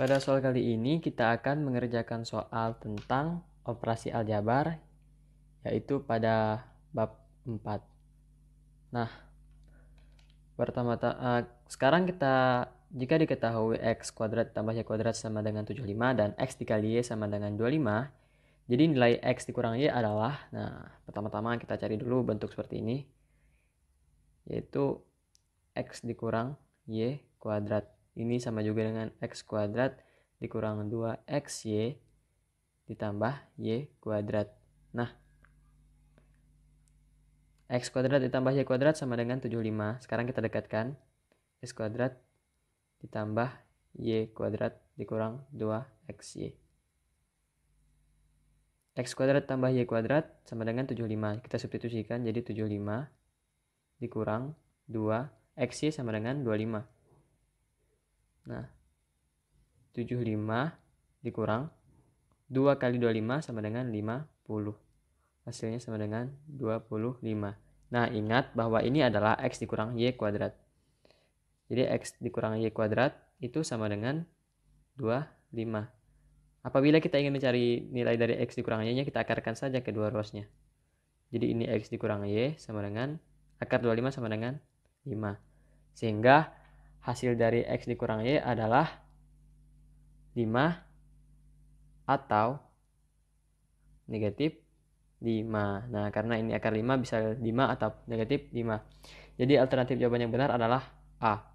Pada soal kali ini kita akan mengerjakan soal tentang operasi aljabar yaitu pada bab 4. Nah, pertama uh, sekarang kita jika diketahui x kuadrat tambah y kuadrat sama dengan 75 dan x dikali y sama dengan 25, jadi nilai x dikurang y adalah nah, pertama-tama kita cari dulu bentuk seperti ini yaitu x dikurang y kuadrat ini sama juga dengan x kuadrat dikurang 2xy ditambah y kuadrat. Nah, x kuadrat ditambah y kuadrat sama dengan 75. Sekarang kita dekatkan x kuadrat ditambah y kuadrat dikurang 2xy. X kuadrat tambah Y kuadrat sama dengan 75. Kita substitusikan jadi 75 dikurang 2 XY sama dengan 25. Nah, 75 dikurang 2 kali 25 sama dengan 50. Hasilnya sama dengan 25. Nah, ingat bahwa ini adalah X dikurang Y kuadrat. Jadi X dikurang Y kuadrat itu sama dengan 25. Apabila kita ingin mencari nilai dari X dikurang Y-nya, kita akarkan saja kedua ruasnya. Jadi ini X dikurang Y sama dengan akar 25 sama dengan 5. Sehingga hasil dari X dikurang Y adalah 5 atau negatif 5. Nah, karena ini akar 5 bisa 5 atau negatif 5. Jadi alternatif jawaban yang benar adalah A.